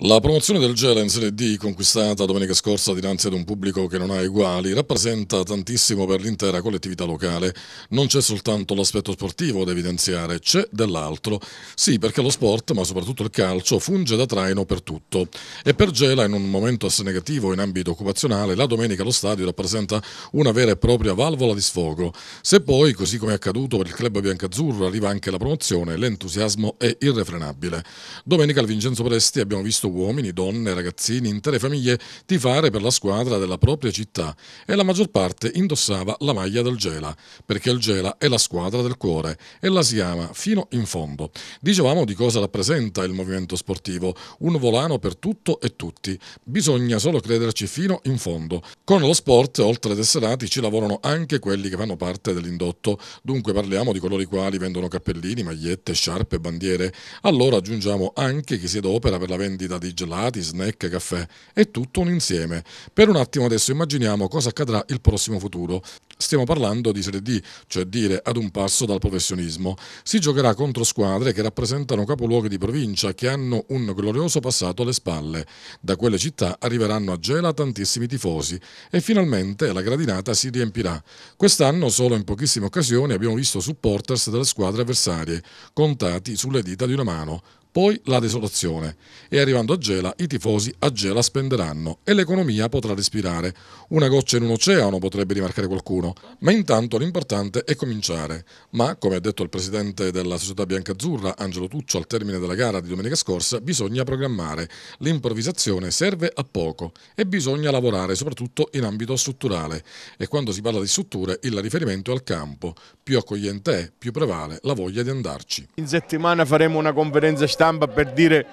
La promozione del Gela in Serie D, conquistata domenica scorsa dinanzi ad un pubblico che non ha uguali, rappresenta tantissimo per l'intera collettività locale. Non c'è soltanto l'aspetto sportivo da evidenziare, c'è dell'altro. Sì, perché lo sport, ma soprattutto il calcio, funge da traino per tutto. E per Gela, in un momento assai negativo in ambito occupazionale, la domenica lo stadio rappresenta una vera e propria valvola di sfogo. Se poi, così come è accaduto per il club biancazzurro, arriva anche la promozione, l'entusiasmo è irrefrenabile. Domenica al Vincenzo Presti abbiamo visto chiesto uomini, donne, ragazzini, intere famiglie di fare per la squadra della propria città e la maggior parte indossava la maglia del Gela, perché il Gela è la squadra del cuore e la si ama fino in fondo. Dicevamo di cosa rappresenta il movimento sportivo, un volano per tutto e tutti. Bisogna solo crederci fino in fondo. Con lo sport, oltre ad essere nati, ci lavorano anche quelli che fanno parte dell'indotto, dunque parliamo di coloro i quali vendono cappellini, magliette, sciarpe, bandiere. Allora aggiungiamo anche chi si adopera per la vendita merenda, di gelati, snack, caffè, è tutto un insieme. Per un attimo adesso immaginiamo cosa accadrà il prossimo futuro. Stiamo parlando di Serie D, cioè dire ad un passo dal professionismo. Si giocherà contro squadre che rappresentano capoluoghi di provincia che hanno un glorioso passato alle spalle. Da quelle città arriveranno a Gela tantissimi tifosi e finalmente la gradinata si riempirà. Quest'anno solo in pochissime occasioni abbiamo visto supporters delle squadre avversarie, contati sulle dita di una mano poi la desolazione e arrivando a Gela i tifosi a Gela spenderanno e l'economia potrà respirare. Una goccia in un oceano potrebbe rimarcare qualcuno, ma intanto l'importante è cominciare. Ma, come ha detto il presidente della società biancazzurra Angelo Tuccio al termine della gara di domenica scorsa, bisogna programmare. L'improvvisazione serve a poco e bisogna lavorare soprattutto in ambito strutturale e quando si parla di strutture il riferimento è al campo. Più accogliente è, più prevale la voglia di andarci. In settimana faremo una conferenza stampa stampa per dire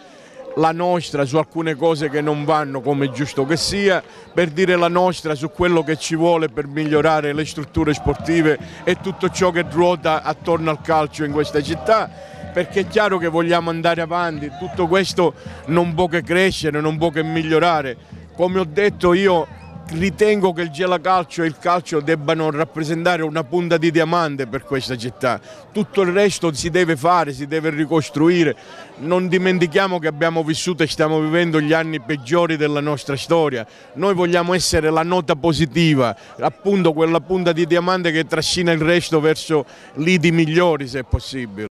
la nostra su alcune cose che non vanno come è giusto che sia, per dire la nostra su quello che ci vuole per migliorare le strutture sportive e tutto ciò che ruota attorno al calcio in questa città, perché è chiaro che vogliamo andare avanti, tutto questo non può che crescere, non può che migliorare. Come ho detto io ritengo che il gelacalcio e il calcio debbano rappresentare una punta di diamante per questa città. Tutto il resto si deve fare, si deve ricostruire. Non dimentichiamo che abbiamo vissuto e stiamo vivendo gli anni peggiori della nostra storia. Noi vogliamo essere la nota positiva, appunto quella punta di diamante che trascina il resto verso lidi migliori se possibile.